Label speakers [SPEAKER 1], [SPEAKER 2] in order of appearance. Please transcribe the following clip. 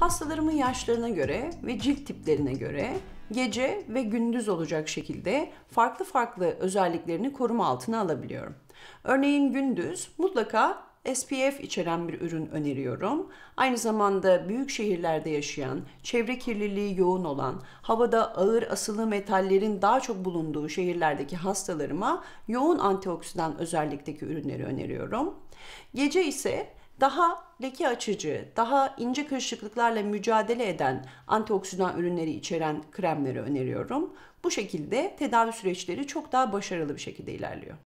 [SPEAKER 1] hastalarımın yaşlarına göre ve cilt tiplerine göre gece ve gündüz olacak şekilde farklı farklı özelliklerini koruma altına alabiliyorum. Örneğin gündüz mutlaka SPF içeren bir ürün öneriyorum. Aynı zamanda büyük şehirlerde yaşayan, çevre kirliliği yoğun olan, havada ağır asılı metallerin daha çok bulunduğu şehirlerdeki hastalarıma yoğun antioksidan özellikteki ürünleri öneriyorum. Gece ise daha leke açıcı, daha ince kırışıklıklarla mücadele eden antioksidan ürünleri içeren kremleri öneriyorum. Bu şekilde tedavi süreçleri çok daha başarılı bir şekilde ilerliyor.